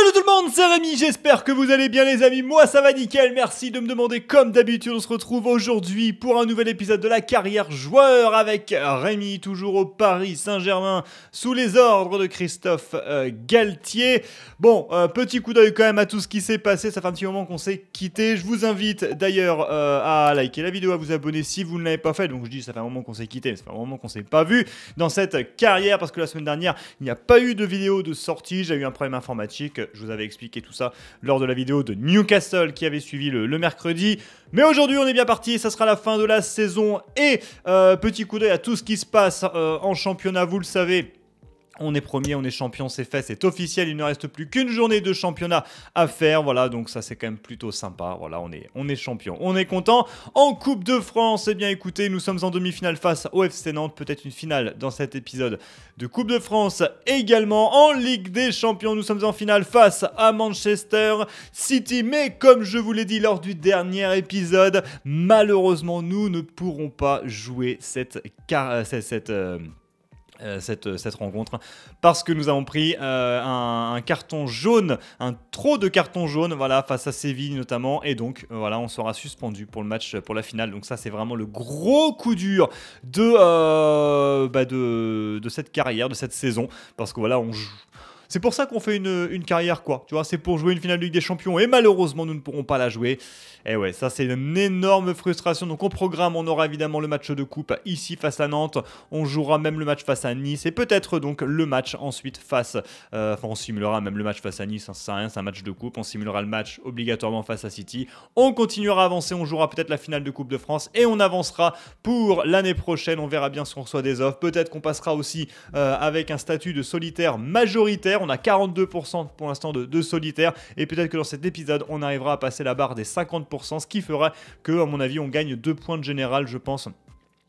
Salut tout le monde, c'est Rémi, j'espère que vous allez bien les amis, moi ça va nickel, merci de me demander comme d'habitude, on se retrouve aujourd'hui pour un nouvel épisode de la carrière joueur avec Rémi, toujours au Paris Saint-Germain, sous les ordres de Christophe euh, Galtier. Bon, euh, petit coup d'œil quand même à tout ce qui s'est passé, ça fait un petit moment qu'on s'est quitté, je vous invite d'ailleurs euh, à liker la vidéo, à vous abonner si vous ne l'avez pas fait, donc je dis ça fait un moment qu'on s'est quitté, ça fait un moment qu'on s'est pas vu dans cette carrière, parce que la semaine dernière, il n'y a pas eu de vidéo de sortie, j'ai eu un problème informatique je vous avais expliqué tout ça lors de la vidéo de Newcastle qui avait suivi le, mercredi. Mais aujourd'hui, on est bien parti. Ça sera la fin de la saison. Et euh, petit coup d'œil à tout ce qui se passe euh, en championnat, vous le savez. On est premier, on est champion, c'est fait, c'est officiel. Il ne reste plus qu'une journée de championnat à faire. Voilà, donc ça c'est quand même plutôt sympa. Voilà, on est, on est champion, on est content. En Coupe de France, eh bien écoutez, nous sommes en demi-finale face au FC Nantes. Peut-être une finale dans cet épisode de Coupe de France également. En Ligue des Champions, nous sommes en finale face à Manchester City. Mais comme je vous l'ai dit lors du dernier épisode, malheureusement, nous ne pourrons pas jouer cette... Car... Euh, cette, euh, euh, euh, cette, rencontre parce que nous avons pris euh, un, carton jaune, un trop de carton jaune voilà, face à Séville notamment, et donc voilà, on sera suspendu pour le match, pour la finale. Donc ça, c'est vraiment le gros coup dur de, bah, de, de cette carrière, de cette saison, parce que voilà, on joue c'est pour ça qu'on fait une, carrière, quoi. Tu vois, c'est pour jouer une finale de Ligue des Champions. Et malheureusement, nous ne pourrons pas la jouer. Et eh ouais, ça, c'est une énorme frustration. Donc, on programme, on aura évidemment le match de coupe ici face à Nantes. On jouera même le match face à Nice. Et peut-être donc le match ensuite face. Euh, enfin, on simulera même le match face à Nice. Hein, c'est un match de coupe. On simulera le match obligatoirement face à City. On continuera à avancer. On jouera peut-être la finale de Coupe de France. Et on avancera pour l'année prochaine. On verra bien ce on reçoit des offres. Peut-être qu'on passera aussi euh, avec un statut de solitaire majoritaire. On a 42% pour l'instant de, solitaires solitaire. Et peut-être que dans cet épisode, on arrivera à passer la barre des 50%, ce qui fera que, à mon avis, on gagne deux points de général, je pense.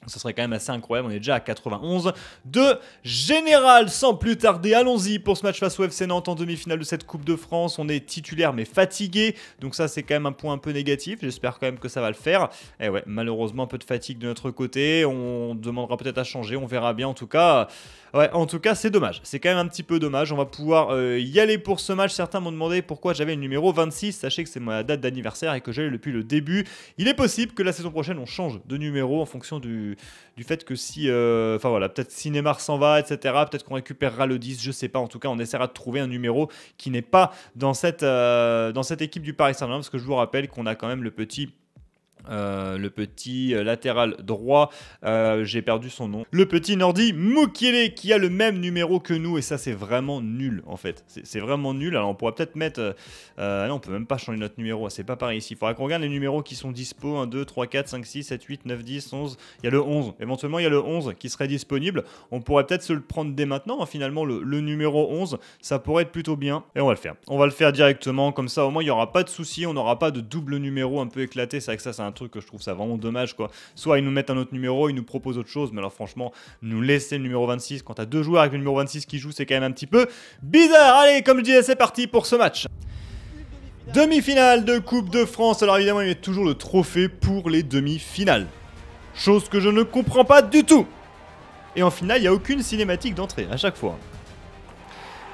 Ce serait quand même assez incroyable, on est déjà à 91 de Général. Sans plus tarder, allons-y pour ce match face au FC Nantes en demi-finale de cette Coupe de France. On est titulaire mais fatigué, donc ça c'est quand même un point un peu négatif. J'espère quand même que ça va le faire. Et eh ouais, malheureusement un peu de fatigue de notre côté, on demandera peut-être à changer, on verra bien en tout cas. Ouais, en tout cas c'est dommage, c'est quand même un petit peu dommage. On va pouvoir euh, y aller pour ce match. Certains m'ont demandé pourquoi j'avais le numéro 26. Sachez que c'est ma date d'anniversaire et que j'ai depuis le début. Il est possible que la saison prochaine on change de numéro en fonction du du, fait que si. Euh, enfin voilà, peut-être cinémar s'en va, etc., peut-être qu'on récupérera le 10, je sais pas. En tout cas, on essaiera de trouver un numéro qui n'est pas dans cette, euh, dans cette équipe du Paris Saint-Germain, parce que je vous rappelle qu'on a quand même le petit. Euh, le petit euh, latéral droit, euh, j'ai perdu son nom. Le petit Nordi Mukile qui a le même numéro que nous et ça c'est vraiment nul en fait. C'est vraiment nul. Alors on pourrait peut-être mettre... Euh, non, on peut même pas changer notre numéro, hein, c'est pas pareil ici. Il faudra qu'on regarde les numéros qui sont dispo. 1, 2, 3, 4, 5, 6, 7, 8, 9, 10, 11. Il y a le 11. Éventuellement il y a le 11 qui serait disponible. On pourrait peut-être se le prendre dès maintenant. Hein, finalement le, numéro 11, ça pourrait être plutôt bien. Et on va le faire. On va le faire directement. Comme ça au moins il n'y aura pas de soucis, On n'aura pas de double numéro un peu éclaté. C'est que ça c'est un truc que je trouve ça vraiment dommage, quoi. Soit ils nous mettent un autre numéro, ils nous proposent autre chose, mais alors franchement, nous laisser le numéro 26 quand t'as deux joueurs avec le numéro 26 qui jouent, c'est quand même un petit peu bizarre. Allez, comme je disais, c'est parti pour ce match. Demi-finale de Coupe de France. Alors évidemment, il y a toujours le trophée pour les demi-finales. Chose que je ne comprends pas du tout. Et en finale, il n'y a aucune cinématique d'entrée à chaque fois.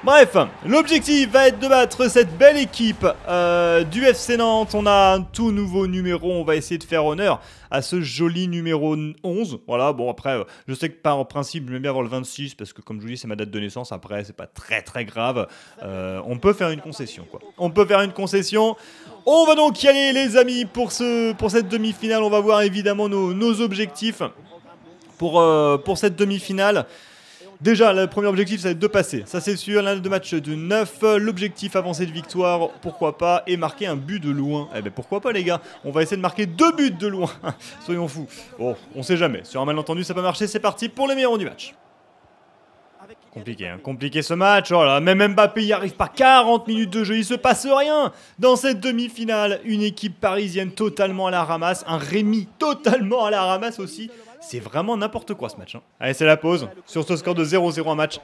Bref, l'objectif va être de battre cette belle équipe euh, du FC Nantes. On a un tout nouveau numéro, on va essayer de faire honneur à ce joli numéro 11. Voilà, bon après, je sais que par principe, j'aime bien avoir le 26 parce que comme je vous dis, c'est ma date de naissance. Après, c'est pas très très grave. Euh, on peut faire une concession, quoi. On peut faire une concession. On va donc y aller, les amis, pour, ce, pour cette demi-finale. On va voir évidemment nos, objectifs pour, euh, pour cette demi-finale. Déjà, le premier objectif, ça va être de passer. Ça, c'est sûr. L'un de matchs de 9. L'objectif, avancé de victoire, pourquoi pas. Et marquer un but de loin. Eh ben, pourquoi pas, les gars On va essayer de marquer deux buts de loin. Soyons fous. Bon, on sait jamais. Sur un malentendu, ça peut marcher. C'est parti pour les meilleurs du match. Compliqué, hein. compliqué ce match. Oh là, même Mbappé n'y arrive pas. 40 minutes de jeu, il se passe rien. Dans cette demi-finale, une équipe parisienne totalement à la ramasse, un Rémi totalement à la ramasse aussi. C'est vraiment n'importe quoi ce match. Hein. Allez, c'est la pause. Sur ce score de 0-0, un match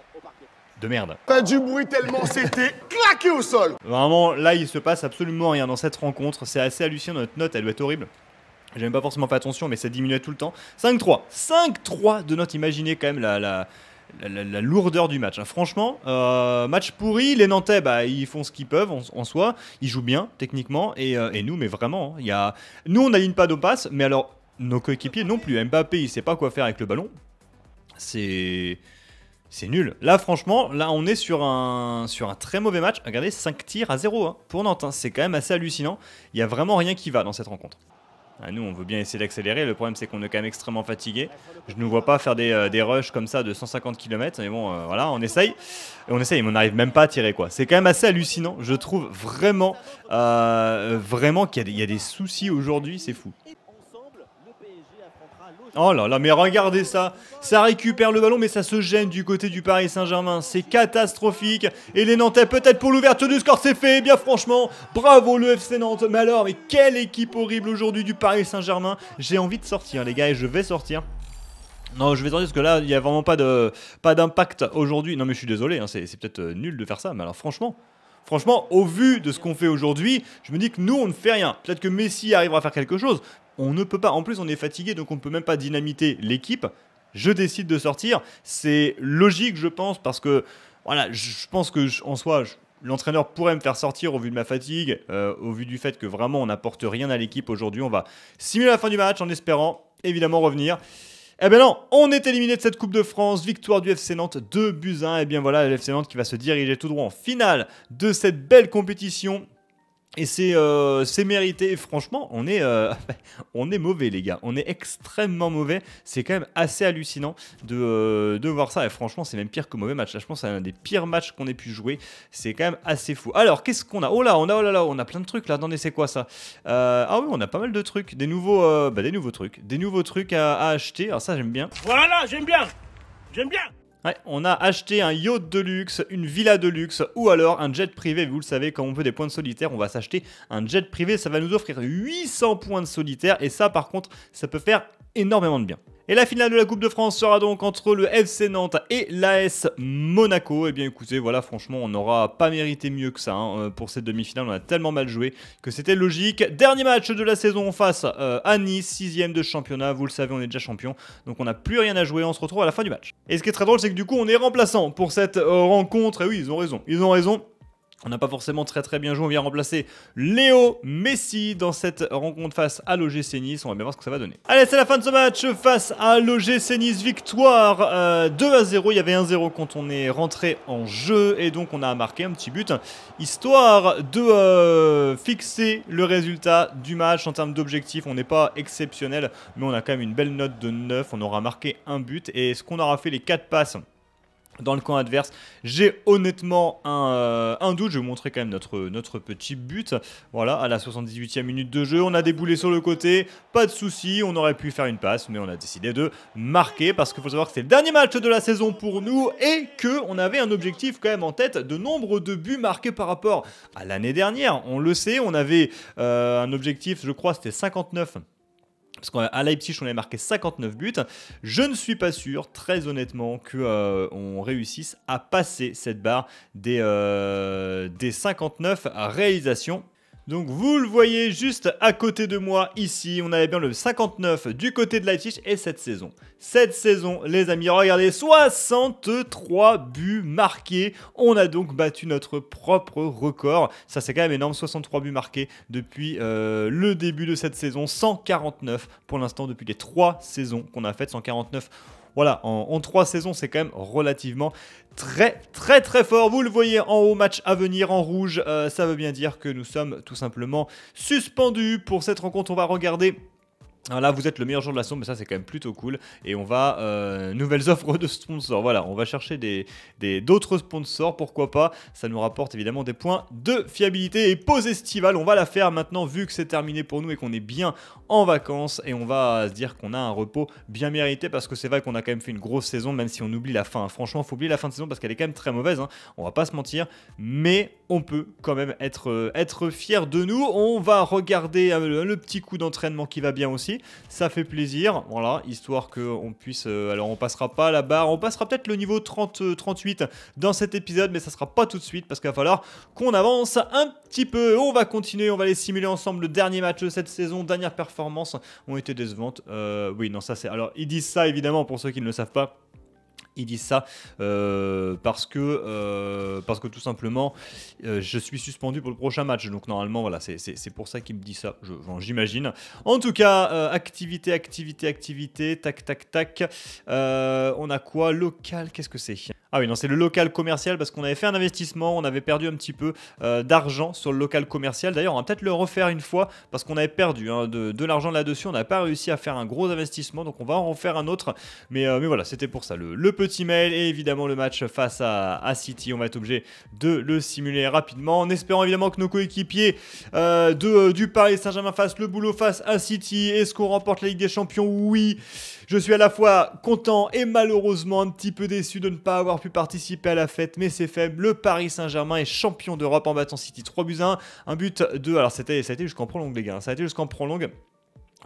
de merde. Pas du bruit tellement c'était claqué au sol. Vraiment, là, il se passe absolument rien dans cette rencontre. C'est assez hallucinant. Notre note, elle doit être horrible. même pas forcément fait attention, mais ça diminuait tout le temps. 5-3. 5-3 de notre. Imaginez quand même la, la, lourdeur du match. Hein. Franchement, euh, match pourri. Les Nantais, bah, ils font ce qu'ils peuvent en, soi. Ils jouent bien, techniquement. Et, euh, nous, mais vraiment, hein. il y a... nous, on n'aligne pas nos Mais alors, nos coéquipiers non plus. Mbappé, il sait pas quoi faire avec le ballon. C'est c'est nul. Là, franchement, là, on est sur un, sur un très mauvais match. Regardez, 5 tirs à 0 hein, pour Nantes. Hein. C'est quand même assez hallucinant. Il n'y a vraiment rien qui va dans cette rencontre. Ah, nous, on veut bien essayer d'accélérer. Le problème, c'est qu'on est quand même extrêmement fatigué. Je ne vois pas faire euh, des, rushs comme ça de 150 km. Mais bon, euh, voilà, on essaye. on essaye, mais on n'arrive même pas à tirer. quoi. C'est quand même assez hallucinant. Je trouve vraiment, euh, vraiment qu'il y a des soucis aujourd'hui. C'est fou. Oh là là, mais regardez ça Ça récupère le ballon, mais ça se gêne du côté du Paris Saint-Germain. C'est catastrophique. Et les Nantais, peut-être pour l'ouverture du score, c'est fait. Eh bien franchement, bravo le FC Nantes. Mais alors, mais quelle équipe horrible aujourd'hui du Paris Saint-Germain. J'ai envie de sortir, les gars, et je vais sortir. Non, je vais sortir parce que là, il n'y a vraiment pas pas d'impact aujourd'hui. Non, mais je suis désolé, hein, c'est peut-être euh, nul de faire ça, mais alors franchement, franchement, au vu de ce qu'on fait aujourd'hui, je me dis que nous, on ne fait rien. Peut-être que Messi arrivera à faire quelque chose, on ne peut pas. En plus, on est fatigué, donc on ne peut même pas dynamiter l'équipe. Je décide de sortir. C'est logique, je pense, parce que voilà, je pense que en soi, l'entraîneur pourrait me faire sortir au vu de ma fatigue, euh, au vu du fait que vraiment on n'apporte rien à l'équipe aujourd'hui. On va simuler la fin du match en espérant évidemment revenir. Eh bien non, on est éliminé de cette Coupe de France, victoire du FC Nantes 2 buts 1. Et eh bien voilà, le FC Nantes qui va se diriger tout droit en finale de cette belle compétition et c'est euh, mérité. Franchement, on est, euh, on est mauvais, les gars. On est extrêmement mauvais. C'est quand même assez hallucinant euh, de, voir ça. Et franchement, c'est même pire que mauvais match. Là, je pense que c'est un des pires matchs qu'on ait pu jouer. C'est quand même assez fou. Alors, qu'est-ce qu'on a Oh là, on a, oh là là, on a plein de trucs là. Attendez, c'est quoi ça Ah oui, on a pas mal de trucs. Des nouveaux, bah, des nouveaux trucs. Des nouveaux trucs à, à acheter. Alors, ça, j'aime bien. Voilà, j'aime bien. J'aime bien on a acheté un yacht de luxe, une villa de luxe ou alors un jet privé. Vous le savez, quand on veut des points de solitaire, on va s'acheter un jet privé. Ça va nous offrir 800 points de solitaire et ça, par contre, ça peut faire énormément de bien. Et la finale de la Coupe de France sera donc entre le FC Nantes et l'AS Monaco. Et eh bien écoutez, voilà, franchement, on n'aura pas mérité mieux que ça hein, euh, pour cette demi-finale. On a tellement mal joué que c'était logique. Dernier match de la saison face euh, à Nice, sixième de championnat. Vous le savez, on est déjà champion, donc on n'a plus rien à jouer. On se retrouve à la fin du match. Et ce qui est très drôle, c'est que du coup, on est remplaçant pour cette euh, rencontre. Et oui, ils ont raison. Ils ont raison. On n'a pas forcément très très bien joué. On vient remplacer Léo Messi dans cette rencontre face à l'OGC Nice. On va bien voir ce que ça va donner. Allez, c'est la fin de ce match face à l'OGC Nice. Victoire 2 euh, à 0. Il y avait 1-0 quand on est rentré en jeu. Et donc on a marqué un petit but. Histoire de euh, fixer le résultat du match en termes d'objectifs. On n'est pas exceptionnel. Mais on a quand même une belle note de 9. On aura marqué un but. Et ce qu'on aura fait les 4 passes dans le camp adverse. J'ai honnêtement euh, un, doute. Je vais vous montrer quand même notre, notre petit but. Voilà, à la 78e minute de jeu, on a déboulé sur le côté. Pas de souci, on aurait pu faire une passe, mais on a décidé de marquer parce qu'il faut savoir que c'est le dernier match de la saison pour nous et qu'on avait un objectif quand même en tête de nombre de buts marqués par rapport à l'année dernière. On le sait, on avait euh, un objectif, je crois, c'était 59 parce qu'à Leipzig, on avait marqué 59 buts. Je ne suis pas sûr, très honnêtement, qu'on euh, réussisse à passer cette barre des, euh, des 59 réalisations donc vous le voyez juste à côté de moi ici, on avait bien le 59 du côté de Leipzig et cette saison. Cette saison les amis, regardez, 63 buts marqués. On a donc battu notre propre record. Ça c'est quand même énorme, 63 buts marqués depuis euh, le début de cette saison. 149 pour l'instant depuis les 3 saisons qu'on a faites, 149 voilà, en, trois saisons, c'est quand même relativement très très très fort. Vous le voyez en haut, match à venir en rouge. Euh, ça veut bien dire que nous sommes tout simplement suspendus pour cette rencontre. On va regarder ah, là vous êtes le meilleur jour de la saison mais ça c'est quand même plutôt cool. Et on va... Euh, nouvelles offres de sponsors, voilà, on va chercher d'autres des, sponsors, pourquoi pas. Ça nous rapporte évidemment des points de fiabilité. Et pause estivale, on va la faire maintenant vu que c'est terminé pour nous et qu'on est bien en vacances. Et on va se dire qu'on a un repos bien mérité parce que c'est vrai qu'on a quand même fait une grosse saison, même si on oublie la fin. Franchement, faut oublier la fin de saison parce qu'elle est quand même très mauvaise, hein. on va pas se mentir. Mais on peut quand même être, euh, être fier de nous. On va regarder euh, le, petit coup d'entraînement qui va bien aussi. Ça fait plaisir. Voilà, histoire qu'on puisse. Euh, alors, on passera pas la barre. On passera peut-être le niveau 30, 38 dans cet épisode, mais ça sera pas tout de suite parce qu'il va falloir qu'on avance un petit peu. On va continuer. On va les simuler ensemble. Le dernier match de cette saison, dernière performance, ont été décevantes. oui, non, ça c'est. Alors, ils disent ça évidemment pour ceux qui ne le savent pas. Il dit ça euh, parce que euh, parce que tout simplement euh, je suis suspendu pour le prochain match. Donc normalement voilà c'est pour ça qu'il me dit ça. J'imagine. en tout cas activité activité activité tac tac tac. on a quoi local Qu'est-ce que c'est ah oui, non, c'est le local commercial parce qu'on avait fait un investissement, on avait perdu un petit peu euh, d'argent sur le local commercial. D'ailleurs, on va peut-être le refaire une fois parce qu'on avait perdu hein, de, l'argent là-dessus. On n'a pas réussi à faire un gros investissement, donc on va en refaire un autre. Mais, euh, mais voilà, c'était pour ça. Le, petit mail et évidemment le match face à, City. On va être obligé de le simuler rapidement en espérant évidemment que nos coéquipiers euh, de, du Paris Saint-Germain fassent le boulot face à City. Est-ce qu'on remporte la Ligue des Champions Oui. Je suis à la fois content et malheureusement un petit peu déçu de ne pas avoir participer à la fête, mais c'est faible. Le Paris Saint-Germain est champion d'Europe en battant City 3 buts 1. Un but de. Alors, c'était, ça a été jusqu'en prolongue, les gars. Hein. Ça a été jusqu'en prolongue.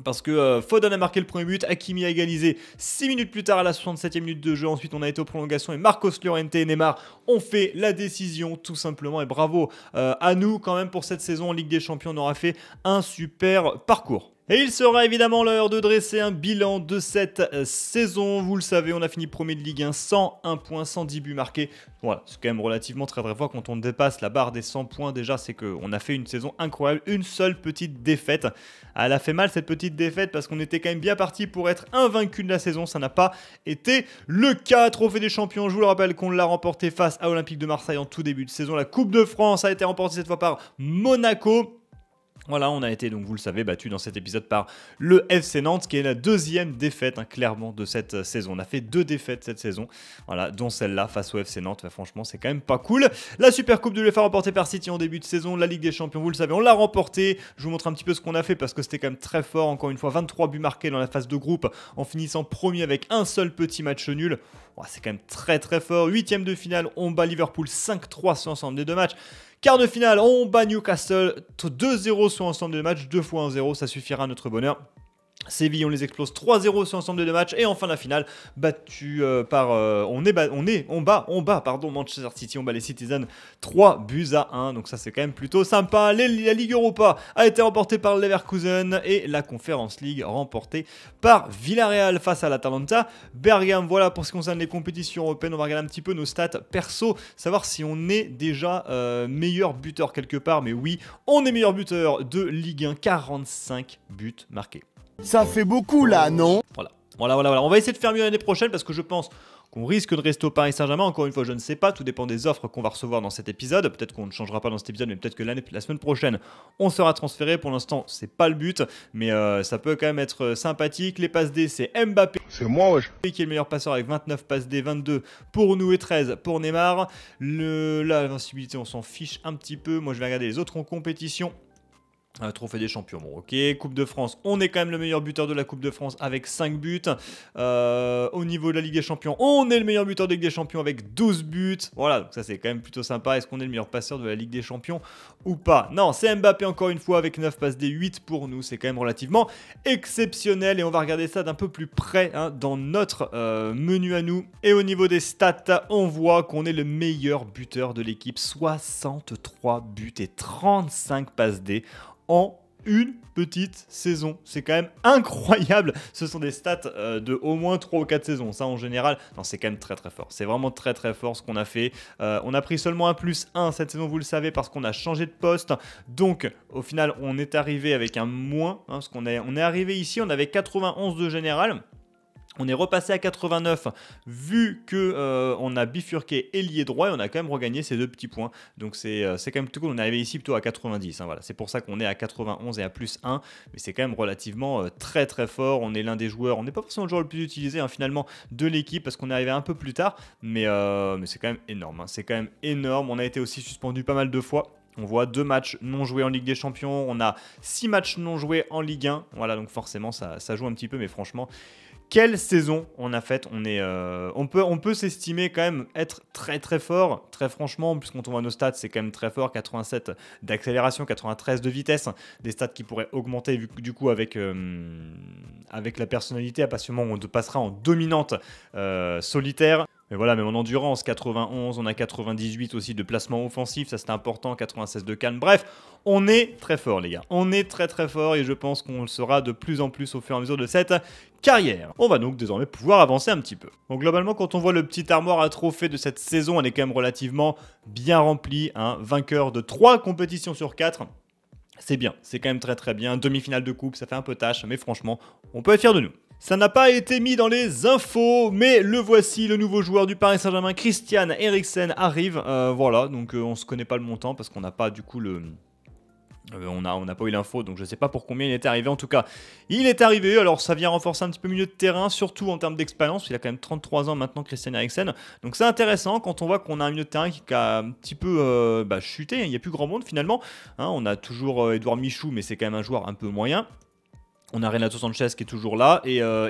Parce que euh, Foden a marqué le premier but, Hakimi a égalisé 6 minutes plus tard à la 67e minute de jeu. Ensuite, on a été aux prolongations et Marcos Llorente et Neymar ont fait la décision tout simplement. Et bravo euh, à nous quand même pour cette saison en Ligue des Champions. On aura fait un super parcours. Et il sera évidemment l'heure de dresser un bilan de cette euh, saison. Vous le savez, on a fini premier de Ligue 1, 101 points, 110 buts marqués. Voilà, c'est quand même relativement très très fort quand on dépasse la barre des 100 points déjà, c'est qu'on a fait une saison incroyable, une seule petite défaite. Elle a fait mal cette petite défaite parce qu'on était quand même bien parti pour être invaincu de la saison, ça n'a pas été le cas. Trophée des champions, je vous le rappelle qu'on l'a remporté face à Olympique de Marseille en tout début de saison. La Coupe de France a été remportée cette fois par Monaco. Voilà, on a été, donc vous le savez, battu dans cet épisode par le FC Nantes, qui est la deuxième défaite, hein, clairement, de cette euh, saison. On a fait deux défaites cette saison, voilà, dont celle-là face au FC Nantes. Bah, franchement, c'est quand même pas cool. La Super Coupe de l'UEFA remportée par City en début de saison, la Ligue des Champions, vous le savez, on l'a remportée. Je vous montre un petit peu ce qu'on a fait parce que c'était quand même très fort. Encore une fois, 23 buts marqués dans la phase de groupe en finissant premier avec un seul petit match nul. c'est quand même très très fort. Huitième de finale, on bat Liverpool 5-3 sur l'ensemble des deux matchs. Quart de finale, on bat Newcastle. 2-0 sur l'ensemble des matchs, 2 fois 1-0, ça suffira à notre bonheur. Séville, on les explose 3-0 sur l'ensemble des deux matchs. Et enfin, la finale, battue euh, par. Euh, on, est, on, est, on bat, on bat, pardon, Manchester City, on bat les Citizens 3 buts à 1. Donc, ça, c'est quand même plutôt sympa. la Ligue Europa a été remportée par Leverkusen et la Conference League remportée par Villarreal face à l'Atalanta. Bergame, voilà pour ce qui concerne les compétitions européennes. On va regarder un petit peu nos stats perso, savoir si on est déjà euh, meilleur buteur quelque part. Mais oui, on est meilleur buteur de Ligue 1, 45 buts marqués. Ça fait beaucoup là, non Voilà, voilà, voilà, voilà. On va essayer de faire mieux l'année prochaine parce que je pense qu'on risque de rester au Paris Saint-Germain. Encore une fois, je ne sais pas, tout dépend des offres qu'on va recevoir dans cet épisode. Peut-être qu'on ne changera pas dans cet épisode, mais peut-être que la semaine prochaine, on sera transféré. Pour l'instant, c'est pas le but, mais euh, ça peut quand même être euh, sympathique. Les passes D, c'est Mbappé. C'est moi, wesh. Qui est le meilleur passeur avec 29 passes D, 22 pour nous et 13 pour Neymar. Le, la l'invincibilité, on s'en fiche un petit peu. Moi, je vais regarder les autres en compétition trophée des champions, bon ok. Coupe de France, on est quand même le meilleur buteur de la Coupe de France avec 5 buts. Euh, au niveau de la Ligue des Champions, on est le meilleur buteur de la Ligue des Champions avec 12 buts. Voilà, donc ça c'est quand même plutôt sympa. Est-ce qu'on est le meilleur passeur de la Ligue des Champions ou pas Non, c'est Mbappé encore une fois avec 9 passes des 8 pour nous. C'est quand même relativement exceptionnel et on va regarder ça d'un peu plus près hein, dans notre euh, menu à nous. Et au niveau des stats, on voit qu'on est le meilleur buteur de l'équipe. 63 buts et 35 passes des en une petite saison. C'est quand même incroyable. Ce sont des stats euh, de au moins 3 ou 4 saisons. Ça, en général, c'est quand même très très fort. C'est vraiment très très fort ce qu'on a fait. Euh, on a pris seulement un plus 1 cette saison, vous le savez, parce qu'on a changé de poste. Donc, au final, on est arrivé avec un moins. qu'on est, on est arrivé ici, on avait 91 de général. On est repassé à 89 vu que euh, on a bifurqué lié droit et on a quand même regagné ces deux petits points. Donc c'est euh, quand même tout cool. On est arrivé ici plutôt à 90. Hein, voilà. C'est pour ça qu'on est à 91 et à plus 1. Mais c'est quand même relativement euh, très très fort. On est l'un des joueurs. On n'est pas forcément le joueur le plus utilisé hein, finalement de l'équipe parce qu'on est arrivé un peu plus tard. Mais, mais c'est quand même énorme. Hein. C'est quand même énorme. On a été aussi suspendu pas mal de fois. On voit deux matchs non joués en Ligue des Champions. On a six matchs non joués en Ligue 1. Voilà, donc forcément, ça, ça joue un petit peu, mais franchement, quelle saison on a faite. On, euh, on peut, on peut s'estimer quand même être très très fort, très franchement, puisqu'on tombe à nos stats, c'est quand même très fort, 87 d'accélération, 93 de vitesse, des stats qui pourraient augmenter du, coup avec, euh, avec la personnalité à partir du moment où on passera en dominante euh, solitaire, mais voilà, mais en endurance, 91, on a 98 aussi de placement offensif, ça c'est important, 96 de calme. Bref, on est très fort, les gars. On est très très fort et je pense qu'on le sera de plus en plus au fur et à mesure de cette carrière. On va donc désormais pouvoir avancer un petit peu. Donc globalement, quand on voit le petit armoire à trophées de cette saison, elle est quand même relativement bien remplie. Hein. Vainqueur de 3 compétitions sur 4. C'est bien, c'est quand même très très bien. Demi-finale de coupe, ça fait un peu tâche, mais franchement, on peut être fier de nous. Ça n'a pas été mis dans les infos, mais le voici, le nouveau joueur du Paris Saint-Germain, Christian Eriksen, arrive. Euh, voilà, donc euh, on ne se connaît pas le montant parce qu'on n'a pas du coup le, euh, on on pas eu l'info, donc je ne sais pas pour combien il est arrivé. En tout cas, il est arrivé. Alors, ça vient renforcer un petit peu le milieu de terrain, surtout en termes d'expérience. Il a quand même 33 ans maintenant, Christian Eriksen. Donc, c'est intéressant quand on voit qu'on a un milieu de terrain qui a un petit peu bah, chuté. Il n'y a plus grand monde finalement. Hein, on a toujours Edouard Michou, mais c'est quand même un joueur un peu moyen. On a Renato Sanchez qui est toujours là, et, euh,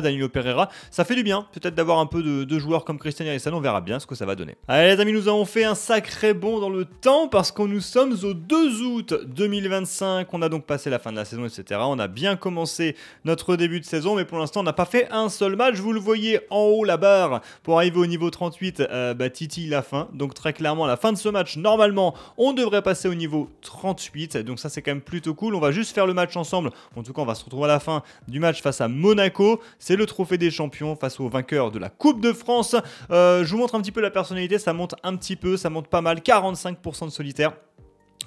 Danilo Pereira. Ça fait du bien, peut-être d'avoir un peu de, joueurs comme Christian Eriksen, on verra bien ce que ça va donner. Allez les amis, nous avons fait un sacré bond dans le temps, parce qu'on nous sommes au 2 août 2025, on a donc passé la fin de la saison, etc. On a bien commencé notre début de saison, mais pour l'instant on n'a pas fait un seul match, vous le voyez en haut la barre, pour arriver au niveau 38, euh, bah, Titi la fin, donc très clairement la fin de ce match, normalement, on devrait passer au niveau 38, donc ça c'est quand même plutôt cool, on va juste faire le match ensemble, en tout on va se retrouver à la fin du match face à Monaco. C'est le trophée des champions face au vainqueur de la Coupe de France. Euh, je vous montre un petit peu la personnalité. Ça monte un petit peu, ça monte pas mal. 45% de solitaire.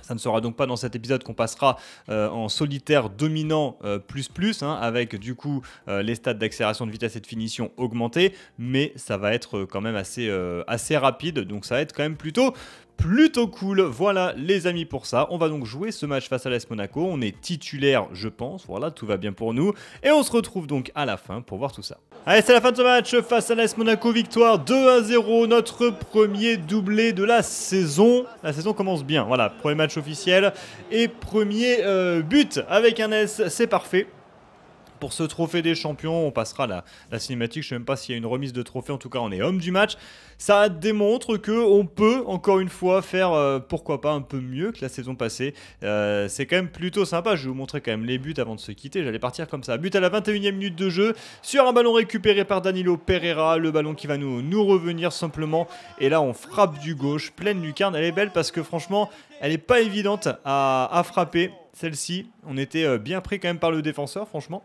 Ça ne sera donc pas dans cet épisode qu'on passera euh, en solitaire dominant euh, plus plus, hein, avec du coup les stades d'accélération de vitesse et de finition augmentés, mais ça va être quand même assez, assez rapide, donc ça va être quand même plutôt, plutôt cool. Voilà les amis pour ça. On va donc jouer ce match face à l'AS Monaco. On est titulaire je pense. Voilà, tout va bien pour nous. Et on se retrouve donc à la fin pour voir tout ça. Allez, c'est la fin de ce match face à l'AS Monaco. Victoire 2 à 0. Notre premier doublé de la saison. La saison commence bien. Voilà, premier match officiel. Et premier euh, but avec un S. C'est parfait pour ce trophée des champions. On passera la, la cinématique, je ne sais même pas s'il y a une remise de trophée, en tout cas on est homme du match. Ça démontre que on peut encore une fois faire euh, pourquoi pas un peu mieux que la saison passée. Euh, c'est quand même plutôt sympa, je vais vous montrer quand même les buts avant de se quitter, j'allais partir comme ça. But à la 21e minute de jeu sur un ballon récupéré par Danilo Pereira, le ballon qui va nous, nous revenir simplement. Et là on frappe du gauche, pleine lucarne, elle est belle parce que franchement elle n'est pas évidente à, à frapper. Celle-ci, on était euh, bien pris quand même par le défenseur, franchement.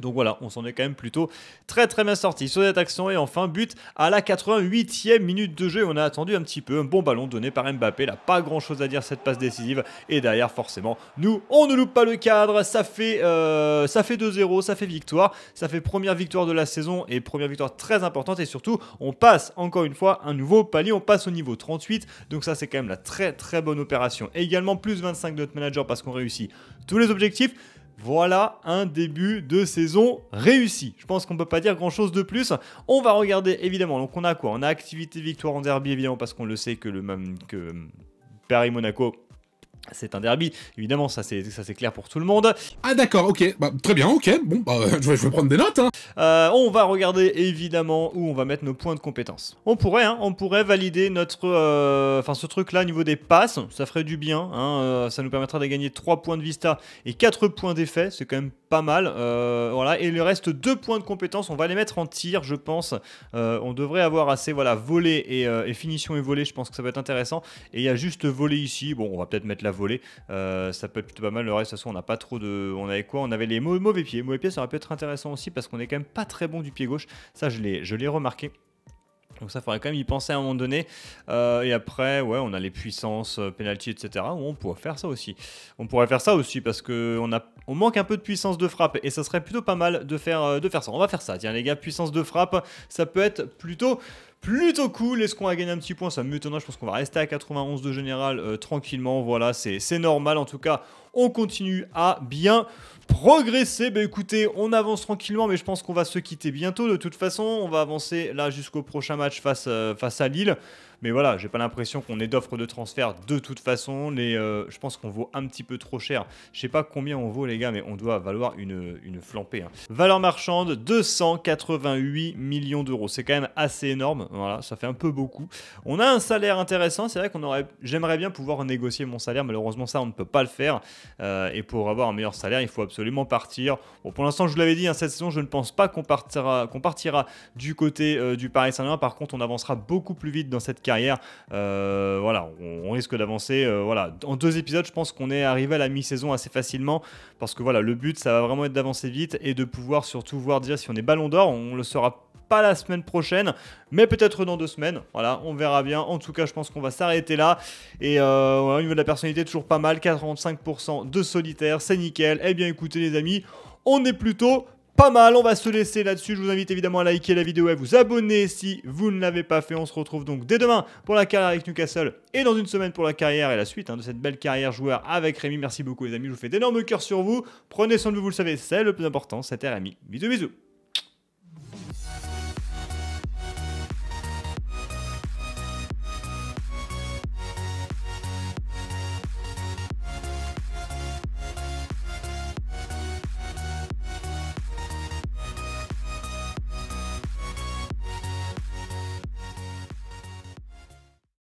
Donc voilà, on s'en est quand même plutôt très très bien sorti sur cette action. Et enfin, but à la 88e minute de jeu. On a attendu un petit peu un bon ballon donné par Mbappé. n'a pas grand chose à dire cette passe décisive. Et derrière, forcément, nous, on ne loupe pas le cadre. Ça fait, euh, ça fait 2-0, ça fait victoire. Ça fait première victoire de la saison et première victoire très importante. Et surtout, on passe encore une fois un nouveau palier. On passe au niveau 38. Donc ça, c'est quand même la très très bonne opération. Et également, plus 25 de notre manager parce qu'on réussit tous les objectifs. Voilà un début de saison réussi. Je pense qu'on ne peut pas dire grand-chose de plus. On va regarder évidemment. Donc on a quoi On a activité victoire en derby évidemment parce qu'on le sait que le même que Paris Monaco c'est un derby, évidemment, ça c'est ça c'est clair pour tout le monde. Ah d'accord, ok, bah, très bien, ok, bon, bah, je, vais, prendre des notes. Hein. Euh, on va regarder évidemment où on va mettre nos points de compétence. On pourrait, hein, on pourrait valider notre, euh, enfin ce truc-là au niveau des passes, ça ferait du bien, hein, euh, ça nous permettra de gagner 3 points de vista et 4 points d'effet, c'est quand même pas mal, voilà. Et le reste 2 points de compétence, on va les mettre en tir, je pense. on devrait avoir assez, voilà, voler et, et, finition et voler, je pense que ça va être intéressant. Et il y a juste volé ici, bon, on va peut-être mettre la voler. Euh, ça peut être plutôt pas mal. Le reste, de toute façon, on n'a pas trop de. On avait quoi On avait les mauvais pieds. Mauvais pieds, ça aurait pu être intéressant aussi parce qu'on est quand même pas très bon du pied gauche. Ça, je l'ai remarqué. Donc ça, faudrait quand même y penser à un moment donné. Euh, et après, ouais, on a les puissances, euh, penalty, etc. on pourrait faire ça aussi. On pourrait faire ça aussi parce qu'on on, a, on manque un peu de puissance de frappe et ça serait plutôt pas mal de faire, de faire ça. On va faire ça. Tiens les gars, puissance de frappe, ça peut être plutôt plutôt cool. Est-ce qu'on va gagner un petit point Ça m'étonnerait. Je pense qu'on va rester à 91 de général euh, tranquillement. Voilà, c'est normal. En tout cas, on continue à bien progresser. Bah écoutez, on avance tranquillement, mais je pense qu'on va se quitter bientôt. De toute façon, on va avancer là jusqu'au prochain match face, euh, face à Lille. Mais voilà, j'ai pas l'impression qu'on ait d'offres de transfert de toute façon. Les, euh, je pense qu'on vaut un petit peu trop cher. Je sais pas combien on vaut, les gars, mais on doit valoir une, une flampée. Hein. Valeur marchande, 288 millions d'euros. C'est quand même assez énorme. Voilà, ça fait un peu beaucoup. On a un salaire intéressant. C'est vrai qu'on aurait, j'aimerais bien pouvoir négocier mon salaire. Malheureusement, ça, on ne peut pas le faire. Euh, et pour avoir un meilleur salaire, il faut absolument partir. Bon, pour l'instant, je vous l'avais dit, hein, cette saison, je ne pense pas qu'on partira, qu'on partira du côté euh, du Paris Saint-Germain. Par contre, on avancera beaucoup plus vite dans cette euh, voilà, on, risque d'avancer. Euh, voilà, en deux épisodes, je pense qu'on est arrivé à la mi-saison assez facilement parce que voilà, le but, ça va vraiment être d'avancer vite et de pouvoir surtout voir dire si on est Ballon d'Or. On le saura pas la semaine prochaine, mais peut-être dans deux semaines. Voilà, on verra bien. En tout cas, je pense qu'on va s'arrêter là. Et euh, au niveau de la personnalité, toujours pas mal. 45% de solitaire, c'est nickel. Eh bien, écoutez, les amis, on est plutôt pas mal. On va se laisser là-dessus. Je vous invite évidemment à liker la vidéo et à vous abonner si vous ne l'avez pas fait. On se retrouve donc dès demain pour la carrière avec Newcastle et dans une semaine pour la carrière et la suite hein, de cette belle carrière joueur avec Rémi. Merci beaucoup les amis. Je vous fais d'énormes cœurs sur vous. Prenez soin de vous, vous le savez, c'est le plus important. C'était Rémi. Bisous bisous.